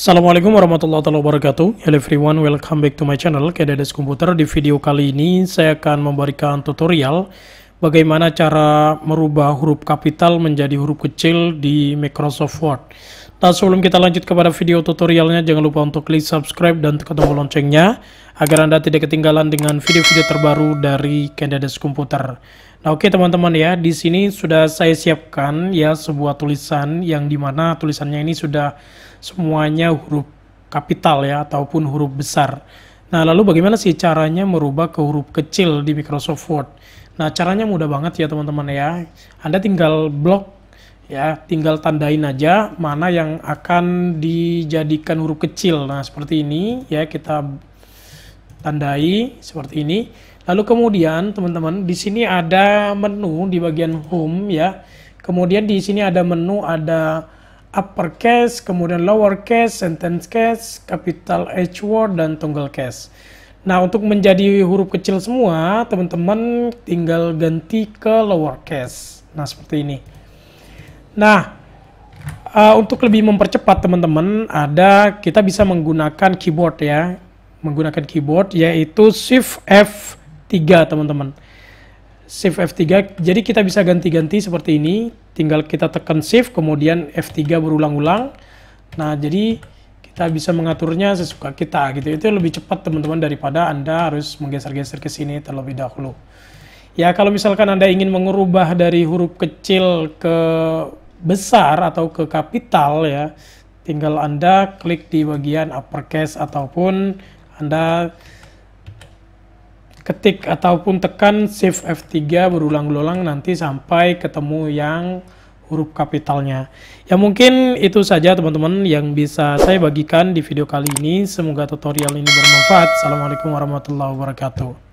Assalamualaikum warahmatullahi wabarakatuh Hello everyone, welcome back to my channel Kedades Komputer Di video kali ini saya akan memberikan tutorial bagaimana cara merubah huruf kapital menjadi huruf kecil di Microsoft Word. Nah, sebelum kita lanjut kepada video tutorialnya, jangan lupa untuk klik subscribe dan tekan tombol loncengnya, agar Anda tidak ketinggalan dengan video-video terbaru dari Candidates Komputer. Nah, oke okay, teman-teman ya, di sini sudah saya siapkan ya sebuah tulisan yang dimana tulisannya ini sudah semuanya huruf kapital ya, ataupun huruf besar. Nah, lalu bagaimana sih caranya merubah ke huruf kecil di Microsoft Word? Nah, caranya mudah banget ya teman-teman ya. Anda tinggal blok ya, tinggal tandain aja mana yang akan dijadikan huruf kecil. Nah, seperti ini ya kita tandai seperti ini. Lalu kemudian teman-teman di sini ada menu di bagian home ya. Kemudian di sini ada menu ada upper case kemudian lower case sentence case, capital H word dan tunggal case. Nah, untuk menjadi huruf kecil semua, teman-teman tinggal ganti ke lowercase. Nah, seperti ini. Nah, uh, untuk lebih mempercepat teman-teman, ada kita bisa menggunakan keyboard ya. Menggunakan keyboard yaitu Shift F3, teman-teman. Shift F3. Jadi kita bisa ganti-ganti seperti ini. Tinggal kita tekan Shift kemudian F3 berulang-ulang. Nah, jadi kita bisa mengaturnya sesuka kita gitu itu lebih cepat teman-teman daripada anda harus menggeser-geser ke sini terlebih dahulu ya kalau misalkan anda ingin mengubah dari huruf kecil ke besar atau ke kapital ya tinggal anda klik di bagian uppercase ataupun anda ketik ataupun tekan shift F3 berulang-ulang nanti sampai ketemu yang huruf kapitalnya. Ya mungkin itu saja teman-teman yang bisa saya bagikan di video kali ini. Semoga tutorial ini bermanfaat. Assalamualaikum warahmatullahi wabarakatuh.